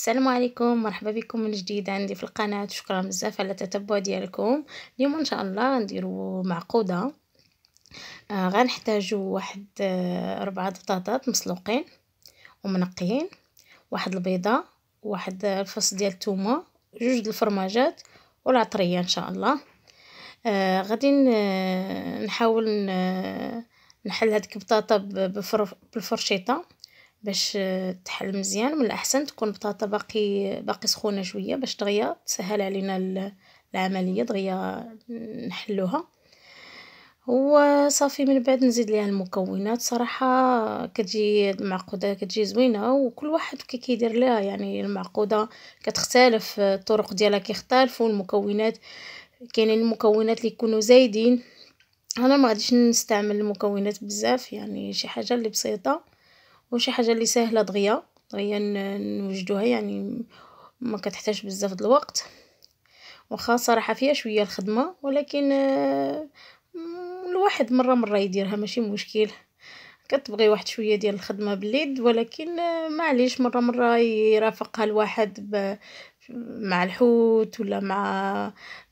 السلام عليكم مرحبا بكم من جديد عندي في القناه شكرا بزاف على التتبع ديالكم اليوم ان شاء الله نديرو معقوده آه غنحتاجو واحد آه ربعه بطاطات مسلوقين ومنقيين واحد البيضه واحد آه، الفص ديال الثومه جوج الفرماجات والعطريه ان شاء الله آه غادي آه، نحاول آه، نحل هاد البطاطا بالفرشيطه باش تحل مزيان من الاحسن تكون بطاطا باقي باقي سخونه شويه باش دغيا تسهل علينا العمليه دغيا نحلوها وصافي من بعد نزيد ليها المكونات صراحه كتجي المعقوده كتجي زوينه وكل واحد كي كيدير ليها يعني المعقوده كتختلف الطرق ديالها كيختلفوا المكونات كاينين المكونات اللي يكونوا زايدين انا ما غاديش نستعمل المكونات بزاف يعني شي حاجه اللي بسيطه وشي حاجه اللي سهله دغيا دغيا نوجدوها يعني ما كتحتاج بزاف د الوقت وخا صراحه فيها شويه الخدمه ولكن آه، الواحد مره مره يديرها ماشي مشكل كتبغي واحد شويه ديال الخدمه باليد ولكن آه، معليش مره مره يرافقها الواحد ب... مع الحوت ولا مع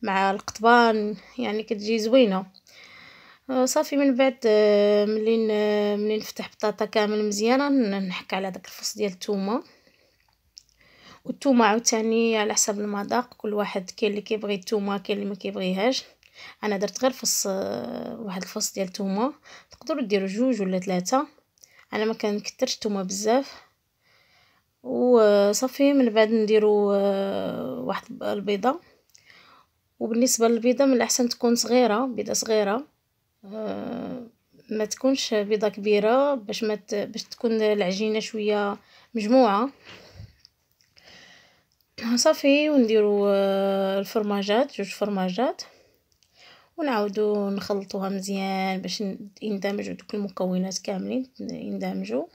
مع القطبان يعني كتجي زوينه صافي من بعد آه، ملي ملي نفتح بطاطا كامل مزيانه نحك على داك الفص ديال الثومه والثومه عاوتاني على حسب المذاق كل واحد كاين اللي كيبغي الثومه كاين اللي ما كيبغيهاش انا درت غير فص آه، واحد الفص ديال الثومه تقدروا ديروا جوج ولا ثلاثه انا ما كنكثرش الثومه بزاف وصافي آه، من بعد نديروا واحد البيضه وبالنسبه للبيضه من الاحسن تكون صغيره بيضه صغيره آه، ما تكونش بيضه كبيره باش ما باش تكون العجينه شويه مجموعه صافي ونديرو آه، الفرماجات جوج فرماجات ونعاودو نخلطوها مزيان باش يندمجوا دوك المكونات كاملين يندمجوا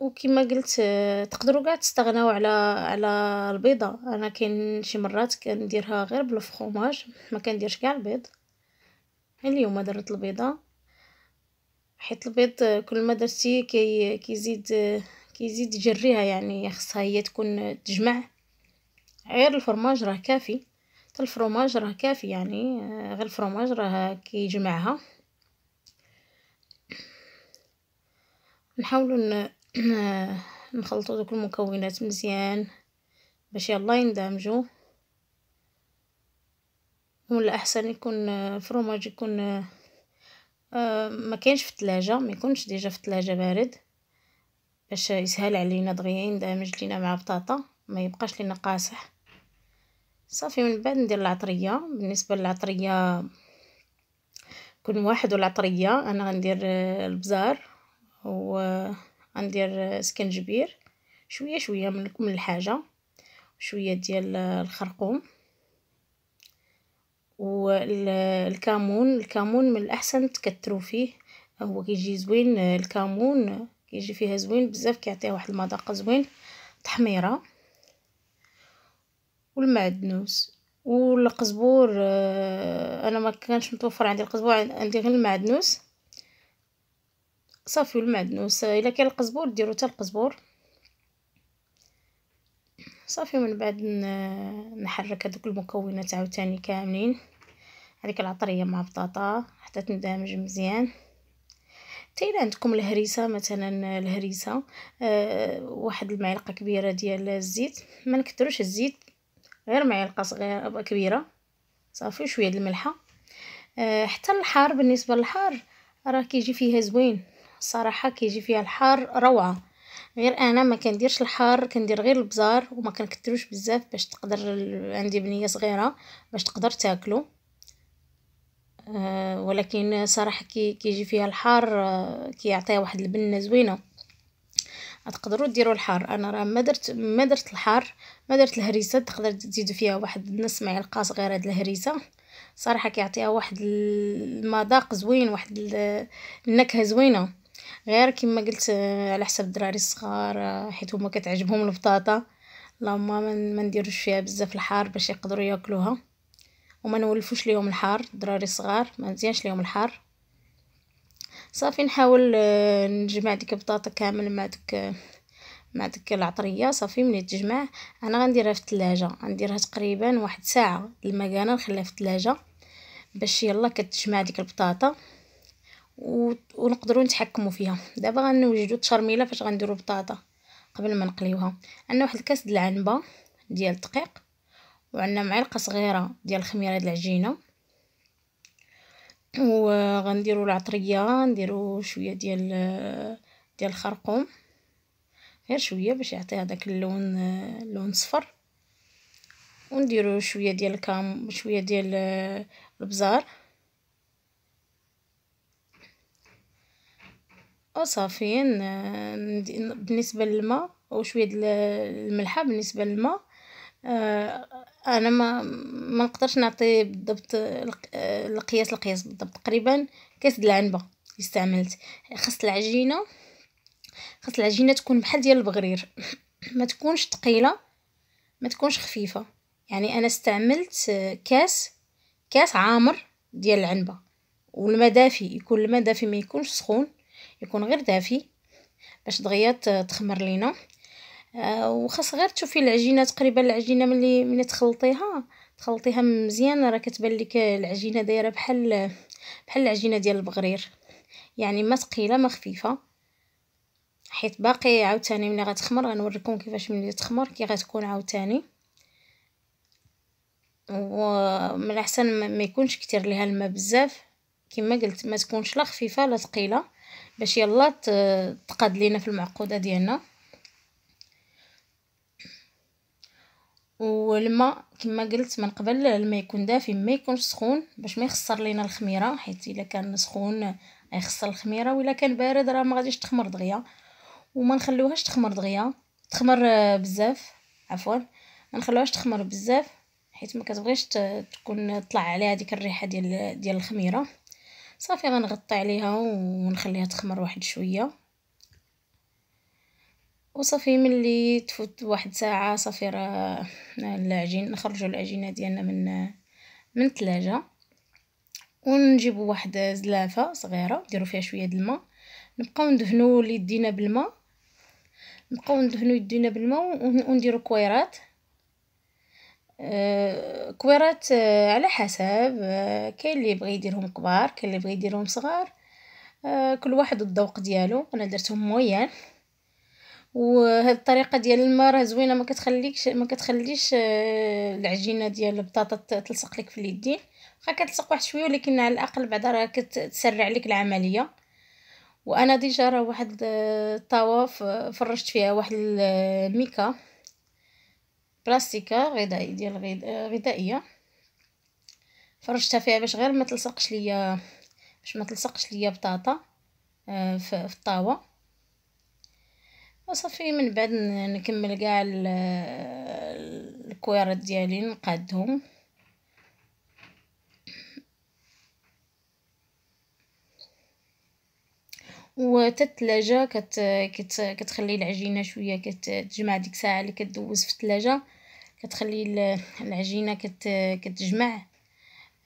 وكما قلت تقدروا كاع تستغناو على على البيضه انا كاين شي مرات كنديرها غير بالفخوماج ما كنديرش كاع البيض يعني اليوم درت البيضه حيت البيض كل ما درتي كي كيزيد كيزيد يجريها يعني خصها هي تكون تجمع غير الفرماج راه كافي حتى الفرماج راه كافي يعني غير الفرماج راه كيجمعها نحاولوا نخلطو دوك المكونات مزيان باش يلا يندمجو ومن الاحسن يكون الفرماج يكون آه، ما كاينش في الثلاجه ما يكونش ديجا في الثلاجه بارد باش يسهل علينا دغيا يندمج لينا مع بطاطا ما يبقاش لينا قاصح صافي من بعد ندير العطريه بالنسبه للعطريه كون واحد والعطريه انا غندير آه، البزار و غندير سكنجبير شويه شويه من من الحاجه شويه ديال الخرقوم والكمون الكمون من الاحسن تكثروا فيه هو كيجي زوين الكمون كيجي فيها زوين بزاف كيعطيه واحد المذاق زوين تحميره والمعدنوس والقزبور آه، انا ما كانش متوفر عندي القزبور عندي غير المعدنوس صافي والمعدنوس الا كان القزبور ديروا حتى القزبور صافي من بعد نحرك هذوك المكونات عاوتاني كاملين هذيك العطريه مع بطاطا حتى تندمج مزيان تيلا الا عندكم الهريسه مثلا الهريسه أه واحد المعلقه كبيره ديال الزيت ما نكثروش الزيت غير معلقه صغيره آه، كبيره صافي وشويه د الملحه أه حتى الحار بالنسبه للحار راه كيجي فيها زوين صراحه كيجي فيها الحار روعه غير انا ما كنديرش الحار كندير غير البزار وما كنكثروش بزاف باش تقدر عندي بنيه صغيره باش تقدر تاكلو آه، ولكن صراحه كي كيجي فيها الحار أه كيعطيها واحد البنه زوينه تقدروا ديروا الحار انا راه ما درت ما درت الحار ما درت الهريسه تقدر تزيدوا فيها واحد نص معلقه صغيره د الهريسه صراحه كيعطيها واحد المذاق زوين واحد النكهه زوينه غير كيما قلت آه، على حساب الدراري الصغار آه، حيت هما كتعجبهم البطاطا اللهم ما نديروش فيها بزاف الحار باش يقدروا ياكلوها وما نولفوش ليهم الحار الدراري الصغار ما نزيانش ليهم الحار صافي نحاول آه، نجمع ديك البطاطا كامل مع ديك مع ديك العطريه صافي ملي تجمع انا غنديرها في الثلاجه غنديرها تقريبا واحد ساعه المكانه نخليها في الثلاجه باش يلا كتجمع ديك البطاطا ونقدروا نتحكموا فيها دابا غنوجدوا التشرميله فاش غنديروا البطاطا قبل ما نقليوها عندنا واحد الكاس ديال العنبه ديال الدقيق وعندنا معلقه صغيره ديال الخميره ديال العجينه وغنديروا العطريه نديروا شويه ديال ديال الخرقوم غير شويه باش يعطي هذاك اللون لون صفر ونديروا شويه ديال الكام شويه ديال البزار وصافي بالنسبة للماء وشوية د الملحة بالنسبة للماء آه، انا ما ما نقدرش نعطي بالضبط القياس القياس بالضبط تقريبا كاس د العنبه استعملت خاص العجينه خاص العجينه تكون بحال ديال البغرير ما تكونش ثقيله ما تكونش خفيفه يعني انا استعملت كاس كاس عامر ديال العنبه والمدافي يكون المدافي ما يكونش سخون يكون غير دافي باش دغيا آه، تخمر لينا آه، وخاص غير تشوفي العجينه تقريبا العجينه ملي ملي تخلطيها تخلطيها مزيان راه كتبان لك العجينه دايره بحال بحال العجينه ديال البغرير يعني ما ثقيله ما خفيفه حيت باقي عاوتاني ملي غتخمر غنوريكم كيفاش ملي تخمر كي غتكون عاوتاني ومن الاحسن ما يكونش كتير ليها الماء بزاف كما قلت ما تكونش لا خفيفه لا ثقيله باش يلا تقاد لينا في المعقوده ديالنا والماء كما قلت من قبل الماء يكون دافي ما يكونش سخون باش ما يخسر لينا الخميره حيت الا كان سخون غيخسر الخميره ولا كان بارد راه ما غاديش تخمر دغيا وما نخلوهاش تخمر دغيا تخمر بزاف عفوا ما نخلوهاش تخمر بزاف حيت ما كتبغيش تكون طلع عليها ديك الريحه ديال ديال الخميره صافي غنغطي عليها ونخليها تخمر واحد شويه وصافي ملي تفوت واحد ساعه صافي راه العجين نخرجوا العجينه ديالنا من من الثلاجه ونجيبوا واحد زلافه صغيره نديروا فيها شويه د الماء نبقاو ندهنوا يدينا بالماء نبقاو ندهنوا يدينا بالماء ونديروا كويرات آه، كويرات آه، على حسب آه، كاين اللي يبغي يديرهم كبار كاين اللي يبغي يديرهم صغار كل واحد الذوق ديالو انا درتهم مويان وهاد الطريقه ديال الماء راه زوينه ما كتخليكش ما كتخليش العجينه ديال البطاطا تلصق لك في اليدين واخا كتلصق واحد شويه ولكن على الاقل بعدا راه كتسرع لك العمليه وانا ديجا راه واحد الطاوه فرشت فيها واحد الميكا بلاستيكه غذائي ديال غذائيه فرشتها فيها باش غير ما تلصقش ليا باش ما تلصقش ليا بطاطا آه، في الطاوه وصافي من بعد نكمل كاع الكويرات ديالي نقادهم وتتلاجه كت... كت... كتخلي العجينة شوية كتجمع ديك الساعة اللي كدوز في التلاجة كتخلي العجينة كت... كتجمع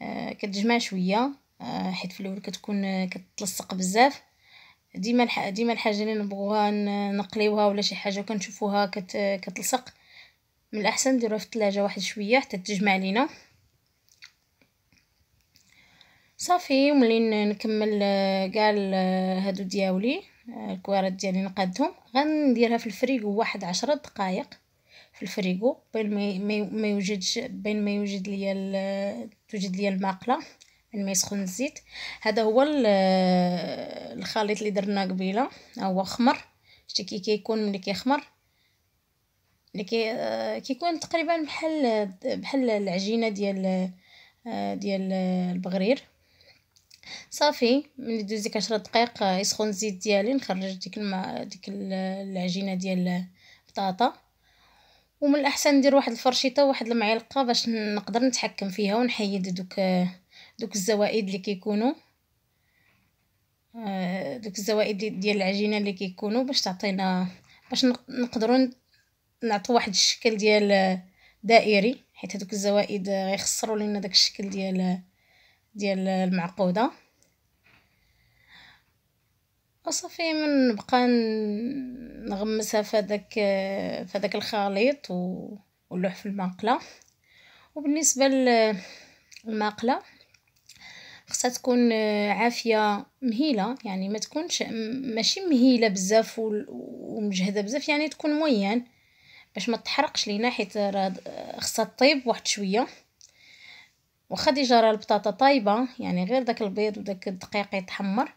آه، كتجمع شوية آه، حيت في الاول كتكون كتلصق بزاف ديما الح... ديما الحاجه اللي نبغوها نقليوها ولا شي حاجه كنشوفوها كت... كتلصق من الاحسن نديروها في الثلاجه واحد شويه حتى تجمع لينا صافي ملي نكمل كاع آه، آه، هادو دياولي آه، الكوارات ديالي نقادهم غنديرها في الفريغو واحد عشرة دقائق في الفريغو بين ما يوجدش بين ما يوجد ليا توجد ليا الماقله بين ما يسخن الزيت هذا هو الخليط اللي درناه قبيله هو خمر شتي كي كيكون ملي كيخمر اللي كي كيكون تقريبا بحال بحال العجينه ديال ديال البغرير صافي من دوز ديك 10 دقائق آه، يسخن الزيت ديالي نخرج ديك الماء ديك العجينه ديال البطاطا ومن الاحسن ندير واحد الفرشيطه وواحد المعلقه باش نقدر نتحكم فيها ونحيد دوك دوك الزوائد اللي كيكونوا آه، دوك الزوائد ديال العجينه اللي كيكونوا باش تعطينا باش نقدروا نعطوا واحد الشكل ديال دائري حيت هذوك الزوائد غيخسروا لنا داك الشكل ديال ديال المعقودة وصافي من نبقى نغمسها فداك فداك الخليط ونلوح في المقله وبالنسبه للمقله خصها تكون عافيه مهيله يعني ما تكونش ماشي مهيله بزاف ومجهده بزاف يعني تكون موين باش ما تحرقش لينا حيت خصها طيب واحد شويه واخا ديجا راه البطاطا طايبه يعني غير داك البيض وداك الدقيق يتحمر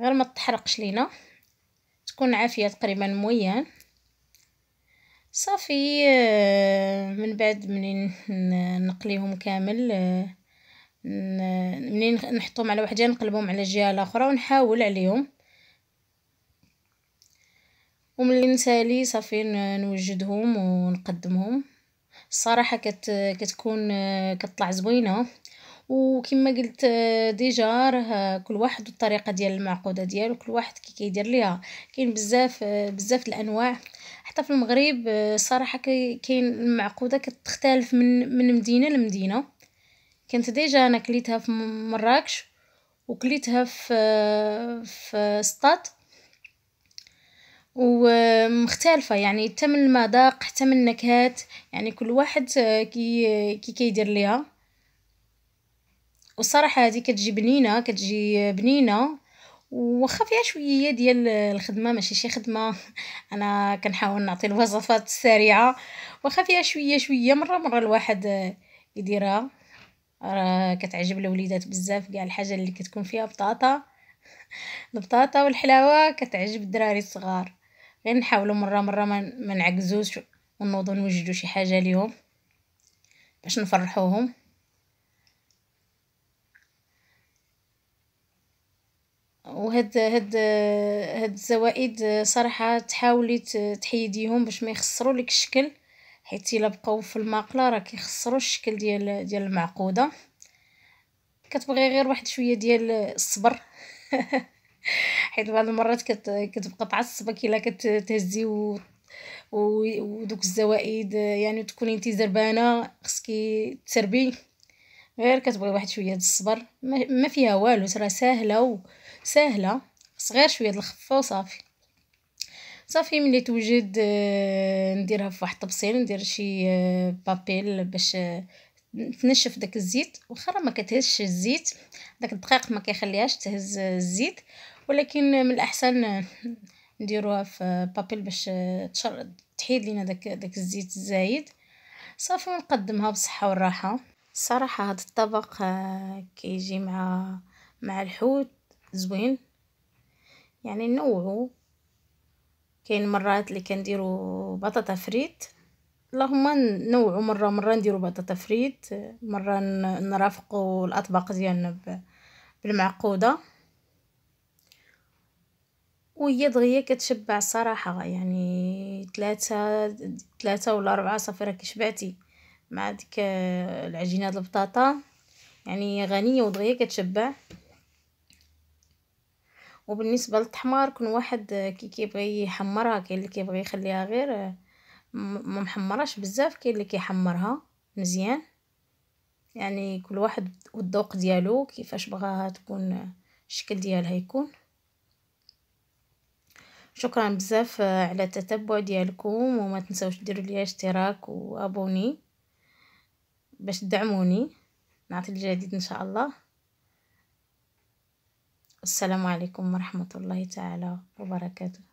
غير ما تحرقش لينا تكون عافيه تقريبا مويان صافي آه، من بعد منين نقليهم كامل آه، منين نحطهم على وحده نقلبهم على الجهه الاخرى ونحاول عليهم وملي نسالي صافي نوجدهم ونقدمهم الصراحة كت كتكون كطلع زوينة وكما قلت ديجا راه كل واحد والطريقه ديال المعقوده ديالو كل واحد كي كيدير ليها كاين بزاف بزاف الانواع حتى في المغرب صراحه كاين المعقوده كتختلف من من مدينه لمدينه كنت ديجا انا كليتها في مراكش وكليتها في في سطات ومختلفة يعني حتى من المذاق حتى من النكهات يعني كل واحد آه، كي كي كيدير ليها والصراحة هذه كتجي بنينة كتجي بنينة وخا فيها شويه ديال الخدمه ماشي شي خدمه انا كنحاول نعطي الوصفات السريعه وخا فيها شويه شويه مره مره الواحد آه، يديرها راه كتعجب الوليدات بزاف كاع الحاجه اللي كتكون فيها بطاطا البطاطا والحلاوه كتعجب الدراري الصغار غير نحاولو مرة مرة ما نعكزوش ونوضو نوجدو شي حاجة ليهم باش نفرحوهم وهاد هاد هاد الزوائد صراحه تحاولي تحيديهم باش ما يخسروا لك الشكل حيت الا بقاو في الماقله راه كيخسروا الشكل ديال ديال المعقوده كتبغي غير واحد شويه ديال الصبر حيت بعض المرات كت... كتبقى تعصبك الا كتهزي و... و... ودوك الزوائد يعني تكوني انت زربانه خصك تسربي غير كتبغي واحد شويه الصبر ما... ما فيها والو راه ساهله و... ساهله صغير شويه الخفه وصافي صافي ملي توجد آه، نديرها في واحد الطبسيل ندير شي آه، بابيل باش تنشف داك الزيت واخا ما كتهزش الزيت داك الدقيق ما كيخليهاش تهز الزيت ولكن من الاحسن نديروها في بابيل باش تحيد لينا داك داك الزيت الزايد صافي ونقدمها بالصحه والراحه صراحه هذا الطبق آه، كيجي مع مع الحوت زوين يعني نوعو كاين مرات اللي كنديرو بطاطا فريت اللهم نوعو مرة مرة نديرو بطاطا فريت مرة نرافقو الاطباق ديالنا بالمعقودة وهي دغيا كتشبع الصراحه يعني ثلاثة ثلاثة ولا ربعة صافي راكي شبعتي مع ديك العجينه د البطاطا يعني غنيه ودغيا كتشبع وبالنسبه للتحمار كون واحد كي كيبغي يحمرها كاين اللي كيبغي يخليها غير ما محمراش بزاف كاين اللي كيحمرها مزيان يعني كل واحد والذوق ديالو كيفاش بغاها تكون الشكل ديالها يكون شكرا بزاف آه، على التتبع ديالكم وما تنسوش ديروا لي اشتراك وابوني باش تدعموني نعطي الجديد ان شاء الله السلام عليكم ورحمه الله تعالى وبركاته